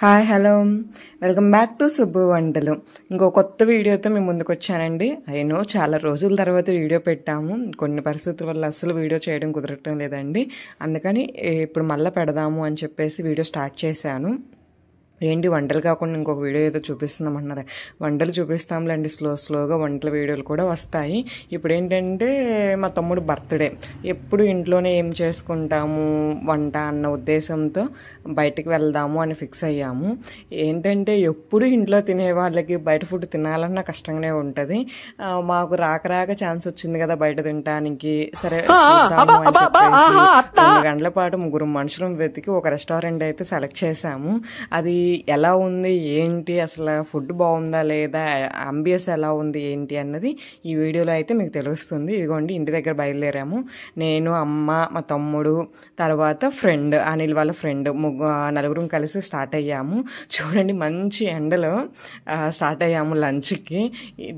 hi hello welcome back to Subbu వంటలు ఇంకో కొత్త వీడియోతో మేము ముందుకు వచ్చానండి అయినో చాలా రోజుల తర్వాత వీడియో పెట్టాము కొన్ని పరిస్థితుల వల్ల అస్సలు వీడియో చేయడం కుదరటం లేదండి అందుకని ఇప్పుడు మళ్ళీ పెడదాము అని చెప్పేసి వీడియో స్టార్ట్ చేశాను ఏంటి వంటలు కాకుండా ఇంకొక వీడియో ఏదో చూపిస్తున్నామంటున్నారు వంటలు చూపిస్తాంలేండి స్లో స్లోగా వంటల వీడియోలు కూడా వస్తాయి ఇప్పుడు ఏంటంటే మా తమ్ముడు బర్త్డే ఎప్పుడు ఇంట్లోనే ఏం చేసుకుంటాము వంట అన్న ఉద్దేశంతో బయటకు వెళ్దాము అని ఫిక్స్ అయ్యాము ఏంటంటే ఎప్పుడు ఇంట్లో తినే వాళ్ళకి బయట ఫుడ్ తినాలన్నా కష్టంగానే ఉంటుంది మాకు రాక రాక ఛాన్స్ వచ్చింది కదా బయట తినడానికి సరే రెండు గంటల పాటు ముగ్గురు మనుషులు వెతికి ఒక రెస్టారెంట్ అయితే సెలెక్ట్ చేశాము అది ఎలా ఉంది ఏంటి అసలు ఫుడ్ బాగుందా లేదా అంబియస్ ఎలా ఉంది ఏంటి అన్నది ఈ వీడియోలో అయితే మీకు తెలుస్తుంది ఇదిగోండి ఇంటి దగ్గర బయలుదేరాము నేను అమ్మ మా తమ్ముడు తర్వాత ఫ్రెండ్ అనిల్ వాళ్ళ ఫ్రెండ్ ముగ్గు నలుగురం కలిసి స్టార్ట్ అయ్యాము చూడండి మంచి ఎండలో స్టార్ట్ అయ్యాము లంచ్కి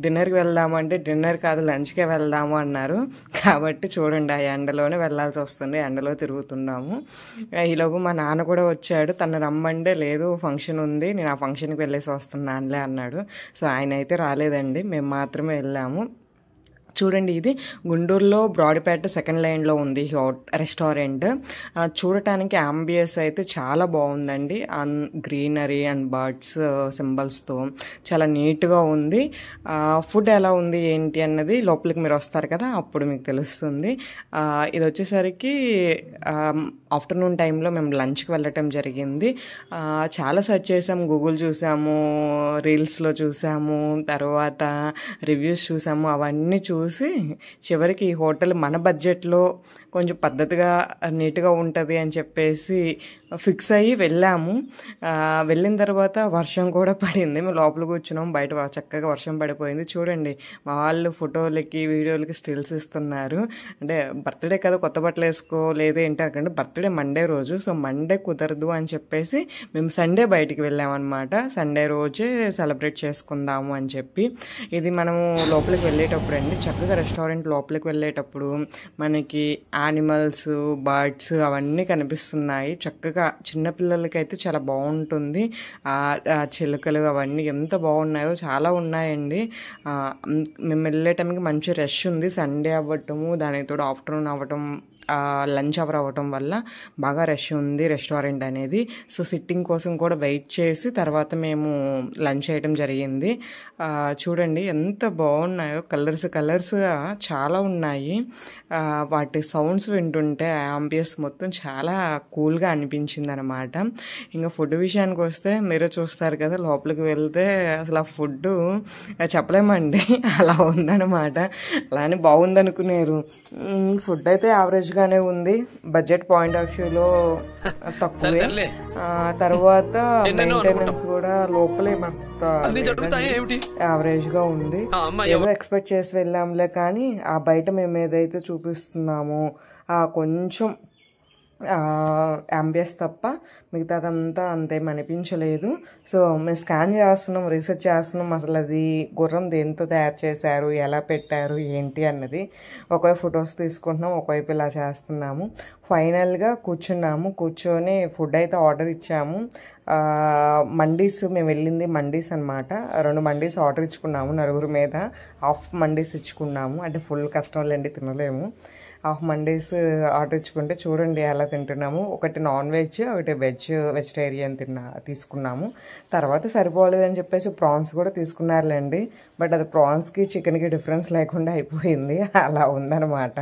డిన్నర్కి వెళ్దాము అంటే డిన్నర్ కాదు లంచ్కే వెళ్దాము అన్నారు కాబట్టి చూడండి ఆ ఎండలోనే వెళ్ళాల్సి వస్తుంది ఎండలో తిరుగుతున్నాము ఈలోపు మా నాన్న కూడా వచ్చాడు తను రమ్మంటే లేదు ఫంక్షన్ ఫంక్షన్ ఉంది నేను ఆ ఫంక్షన్కి వెళ్ళేసి వస్తున్నానులే అన్నాడు సో ఆయన అయితే రాలేదండి మేము మాత్రమే వెళ్ళాము చూడండి ఇది గుంటూరులో బ్రాడ్పేట సెకండ్ లైన్లో ఉంది రెస్టారెంట్ చూడటానికి అంబియస్ అయితే చాలా బాగుందండి అన్ గ్రీనరీ అండ్ బర్డ్స్ సింబల్స్తో చాలా నీట్గా ఉంది ఫుడ్ ఎలా ఉంది ఏంటి అన్నది లోపలికి మీరు వస్తారు కదా అప్పుడు మీకు తెలుస్తుంది ఇది వచ్చేసరికి ఆఫ్టర్నూన్ టైంలో మేము లంచ్కి వెళ్ళటం జరిగింది చాలా సెర్చ్ చేసాము గూగుల్ చూసాము రీల్స్లో చూసాము తర్వాత రివ్యూస్ చూసాము అవన్నీ చూ చూసి చివరికి హోటల్ మన బడ్జెట్లో కొంచెం పద్ధతిగా నీట్గా ఉంటుంది అని చెప్పేసి ఫిక్స్ అయ్యి వెళ్ళాము వెళ్ళిన తర్వాత వర్షం కూడా పడింది మేము లోపలికి కూర్చున్నాం బయట చక్కగా వర్షం పడిపోయింది చూడండి వాళ్ళు ఫోటోలకి వీడియోలకి స్టిల్స్ ఇస్తున్నారు అంటే బర్త్డే కదా కొత్త బట్టలు వేసుకో ఏంటి ఏంటంటే బర్త్డే మండే రోజు సో మండే కుదరదు అని చెప్పేసి మేము సండే బయటికి వెళ్ళామన్నమాట సండే రోజే సెలబ్రేట్ చేసుకుందాము అని చెప్పి ఇది మనము లోపలికి వెళ్ళేటప్పుడు అండి చక్కగా రెస్టారెంట్ లోపలికి వెళ్ళేటప్పుడు మనకి యానిమల్స్ బర్డ్స్ అవన్నీ కనిపిస్తున్నాయి చక్కగా చిన్నపిల్లలకైతే చాలా బాగుంటుంది చిలుకలు అవన్నీ ఎంత బాగున్నాయో చాలా ఉన్నాయండి మేము వెళ్ళే టైంకి మంచి రష్ ఉంది సండే అవ్వటము దానికి తోడు ఆఫ్టర్నూన్ అవ్వటం లంచ్ అవర్ అవ్వటం వల్ల బాగా రష్ ఉంది రెస్టారెంట్ అనేది సో సిట్టింగ్ కోసం కూడా వెయిట్ చేసి తర్వాత మేము లంచ్ చేయడం జరిగింది చూడండి ఎంత బాగున్నాయో కలర్స్ కలర్స్గా చాలా ఉన్నాయి వాటి సౌండ్స్ వింటుంటే ఆంబియస్ మొత్తం చాలా కూల్గా అనిపించింది అనమాట ఇంకా ఫుడ్ విషయానికి వస్తే మీరు చూస్తారు కదా లోపలికి వెళ్తే అసలు ఆ ఫుడ్ చెప్పలేమండి అలా ఉందన్నమాట అలానే బాగుందనుకున్నారు ఫుడ్ అయితే యావరేజ్గా గానే ఉంది బడ్జెట్ పాయింట్ ఆఫ్ వ్యూలో తక్కువే తర్వాత మెయింటెనెన్స్ కూడా లోపలే యావరేజ్ గా ఉంది ఎవరు ఎక్స్పెక్ట్ చేసి వెళ్ళాంలే కానీ ఆ బయట మేము ఏదైతే చూపిస్తున్నామో ఆ కొంచెం అంబియస్ తప్ప మిగతాదంతా అంతేం అనిపించలేదు సో మేము స్కాన్ చేస్తున్నాం రీసెర్చ్ చేస్తున్నాం అసలు అది గుర్రం దేంతో తయారు చేశారు ఎలా పెట్టారు ఏంటి అన్నది ఒకవైపు ఫొటోస్ తీసుకుంటున్నాం ఒకవైపు ఇలా చేస్తున్నాము ఫైనల్గా కూర్చున్నాము కూర్చొని ఫుడ్ అయితే ఆర్డర్ ఇచ్చాము మండీస్ మేము వెళ్ళింది మండీస్ అనమాట రెండు మండీస్ ఆర్డర్ ఇచ్చుకున్నాము నలుగురు మీద హాఫ్ మండీస్ ఇచ్చుకున్నాము అంటే ఫుల్ కష్టం లేండి తినలేము హాఫ్ మండేస్ ఆర్డర్ ఇచ్చుకుంటే చూడండి ఎలా తింటున్నాము ఒకటి నాన్ వెజ్ ఒకటి వెజ్ వెజిటేరియన్ తిన్నా తీసుకున్నాము తర్వాత సరిపోలేదని చెప్పేసి ప్రాన్స్ కూడా తీసుకున్నారులేండి బట్ అది ప్రాన్స్కి చికెన్కి డిఫరెన్స్ లేకుండా అయిపోయింది అలా ఉందన్నమాట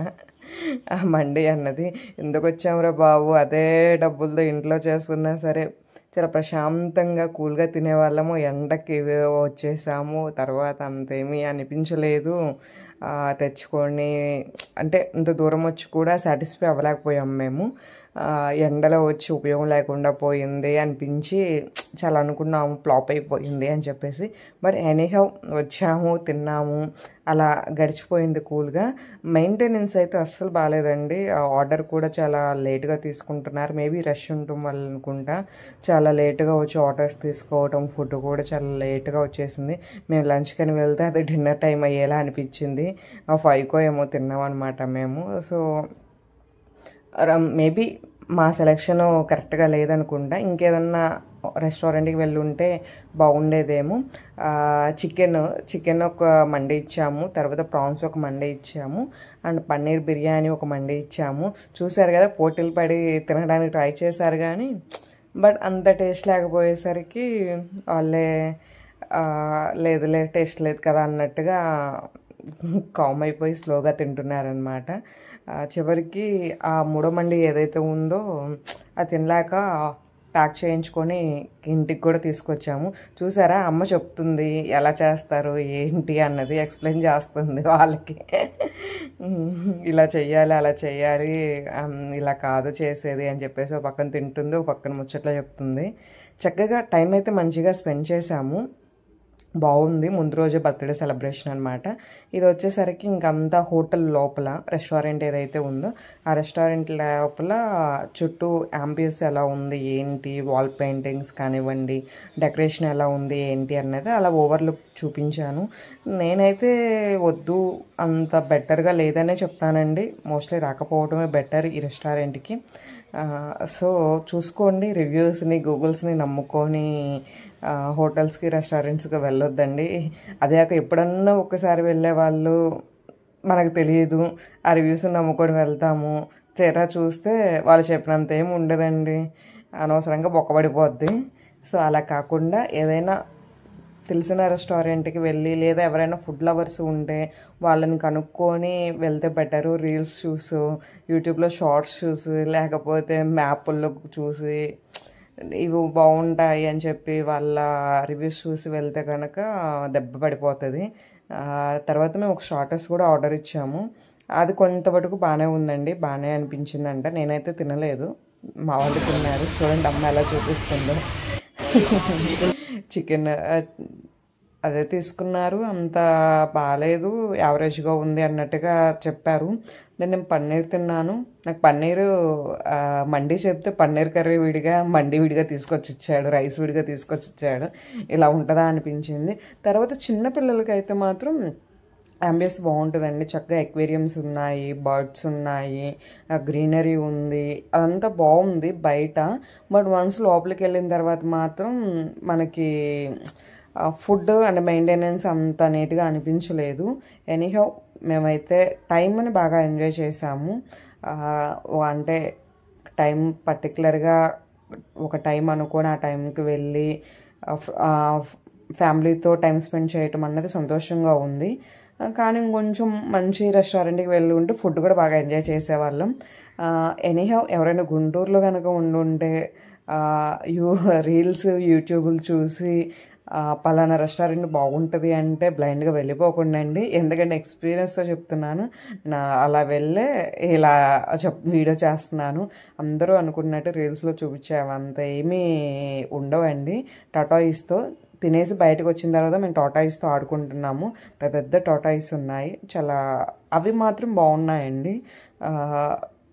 మండీ అన్నది ఎందుకు వచ్చాంరా బాబు అదే డబ్బులతో ఇంట్లో చేసుకున్నా సరే చాలా ప్రశాంతంగా కూల్గా తినేవాళ్ళము ఎండకి వచ్చేసాము తర్వాత అంతేమీ అనిపించలేదు తెచ్చుకొని అంటే ఇంత దూరం వచ్చి కూడా సాటిస్ఫై అవ్వలేకపోయాం మేము ఎండలో వచ్చి ఉపయోగం లేకుండా పోయింది అనిపించి చాలా అనుకున్నాము ఫ్లాప్ అయిపోయింది అని చెప్పేసి బట్ ఎనీహౌ వచ్చాము తిన్నాము అలా గడిచిపోయింది కూల్గా మెయింటెనెన్స్ అయితే అస్సలు బాగాలేదండి ఆర్డర్ కూడా చాలా లేట్గా తీసుకుంటున్నారు మేబీ రష్ ఉండటం వల్ల అనుకుంటా చాలా లేట్గా వచ్చి ఆర్డర్స్ తీసుకోవటం ఫుడ్ కూడా చాలా లేట్గా వచ్చేసింది మేము లంచ్ కని వెళ్తే అది డిన్నర్ టైం అయ్యేలా అనిపించింది ఫైవ్కో ఏమో తిన్నాం అనమాట మేము సో మేబీ మా సెలెక్షన్ కరెక్ట్గా లేదనుకుంటా ఇంకేదన్నా రెస్టారెంట్కి వెళ్ళి ఉంటే బాగుండేదేమో చికెన్ చికెన్ ఒక మండే ఇచ్చాము తర్వాత ప్రాన్స్ ఒక మండే ఇచ్చాము అండ్ పన్నీర్ బిర్యానీ ఒక మండే ఇచ్చాము చూసారు కదా పోటీలు పడి తినడానికి ట్రై చేశారు కానీ బట్ అంత టేస్ట్ లేకపోయేసరికి వాళ్ళే లేదులే టేస్ట్ లేదు కదా అన్నట్టుగా కామ్ అయిపోయి స్లోగా తింటున్నారనమాట చివరికి ఆ మూడమండి ఏదైతే ఉందో అది తినలేక ప్యాక్ చేయించుకొని ఇంటికి కూడా తీసుకొచ్చాము చూసారా అమ్మ చెప్తుంది ఎలా చేస్తారు ఏంటి అన్నది ఎక్స్ప్లెయిన్ చేస్తుంది వాళ్ళకి ఇలా చెయ్యాలి అలా చేయాలి ఇలా కాదు చేసేది అని చెప్పేసి ఒక పక్కన తింటుంది ఒక పక్కన ముచ్చట్లా చెప్తుంది చక్కగా టైం అయితే మంచిగా స్పెండ్ చేశాము బాగుంది ముందు రోజే బర్త్డే సెలబ్రేషన్ అనమాట ఇది వచ్చేసరికి ఇంకంతా హోటల్ లోపల రెస్టారెంట్ ఏదైతే ఉందో ఆ రెస్టారెంట్ లోపల చుట్టూ యాంబియస్ ఎలా ఉంది ఏంటి వాల్ పెయింటింగ్స్ కానివ్వండి డెకరేషన్ ఎలా ఉంది ఏంటి అనేది అలా ఓవర్లుక్ చూపించాను నేనైతే వద్దు అంత బెటర్గా లేదనే చెప్తానండి మోస్ట్లీ రాకపోవడమే బెటర్ ఈ రెస్టారెంట్కి సో చూసుకోండి రివ్యూస్ని గూగుల్స్ని నమ్ముకొని హోటల్స్కి రెస్టారెంట్స్కి వెళ్ళొద్దండి అదే కాక ఎప్పుడన్నా ఒకసారి వెళ్ళే వాళ్ళు మనకు తెలియదు ఆ రివ్యూస్ని నమ్ముకొని వెళ్తాము తెర చూస్తే వాళ్ళు చెప్పినంత ఏమి ఉండదండి అనవసరంగా బొక్కబడిపోద్ది సో అలా కాకుండా ఏదైనా తెలిసిన రెస్టారెంట్కి వెళ్ళి లేదా ఎవరైనా ఫుడ్ లవర్స్ ఉంటే వాళ్ళని కనుక్కొని వెళ్తే బెటరు రీల్స్ చూసు యూట్యూబ్లో షార్ట్స్ చూసి లేకపోతే మ్యాప్ల్లో చూసి ఇవి బాగుంటాయి అని చెప్పి వాళ్ళ రివ్యూస్ చూసి వెళ్తే కనుక దెబ్బ పడిపోతుంది తర్వాత మేము ఒక షార్టర్స్ కూడా ఆర్డర్ ఇచ్చాము అది కొంతవరకు బాగానే ఉందండి బాగానే అనిపించిందంట నేనైతే తినలేదు మా వాళ్ళు తిన్నారు చూడండి అమ్మ ఎలా చూపిస్తుందో చికెన్ అదే తీసుకున్నారు అంత బాగాలేదు యావరేజ్గా ఉంది అన్నట్టుగా చెప్పారు దాన్ని నేను పన్నీర్ తిన్నాను నాకు పన్నీరు మండి చెప్తే పన్నీర్ కర్రీ విడిగా మండి విడిగా తీసుకొచ్చి ఇచ్చాడు రైస్ విడిగా తీసుకొచ్చి ఇచ్చాడు ఇలా ఉంటుందా అనిపించింది తర్వాత చిన్నపిల్లలకి అయితే మాత్రం అంబియస్ బాగుంటుందండి చక్కగా ఎక్వేరియమ్స్ ఉన్నాయి బర్డ్స్ ఉన్నాయి గ్రీనరీ ఉంది అదంతా బాగుంది బయట బట్ వన్స్ లోపలికి వెళ్ళిన తర్వాత మాత్రం మనకి ఫుడ్ అండ్ మెయింటెనెన్స్ అంత నీట్గా అనిపించలేదు ఎనీహౌ మేమైతే టైంని బాగా ఎంజాయ్ చేసాము అంటే టైం పర్టికులర్గా ఒక టైం అనుకొని ఆ టైంకి వెళ్ళి ఫ్యామిలీతో టైం స్పెండ్ చేయటం అన్నది సంతోషంగా ఉంది కానీ ఇంకొంచెం మంచి రెస్టారెంట్కి వెళ్ళి ఉంటే ఫుడ్ కూడా బాగా ఎంజాయ్ చేసేవాళ్ళం ఎనీహౌ ఎవరైనా గుంటూరులో కనుక ఉండుంటే యూ రీల్స్ యూట్యూబ్లు చూసి పలానా రెస్టారెంట్ బాగుంటుంది అంటే బ్లైండ్గా వెళ్ళిపోకుండా అండి ఎందుకంటే ఎక్స్పీరియన్స్తో చెప్తున్నాను నా అలా వెళ్ళే ఇలా చెప్ వీడియో చేస్తున్నాను అందరూ అనుకున్నట్టు రీల్స్లో చూపించేవంత ఏమీ ఉండవండి టటాయిస్తో తినేసి బయటకు వచ్చిన తర్వాత మేము టోటాయిస్తో ఆడుకుంటున్నాము పెద్ద టోటాయిస్ ఉన్నాయి చాలా అవి మాత్రం బాగున్నాయండి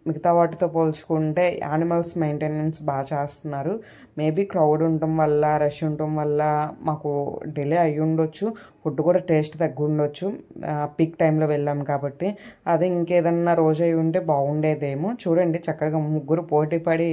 మిగతా వాటితో పోల్చుకుంటే యానిమల్స్ మెయింటెనెన్స్ బాగా చేస్తున్నారు మేబీ క్రౌడ్ ఉండటం వల్ల రష్ ఉండటం వల్ల మాకు డిలే అయ్యి ఉండొచ్చు ఫుడ్ కూడా టేస్ట్ తగ్గుండొచ్చు పీక్ టైంలో వెళ్ళాం కాబట్టి అది ఇంకేదన్నా రోజు అయి ఉంటే బాగుండేదేమో చూడండి చక్కగా ముగ్గురు పోటీ పడి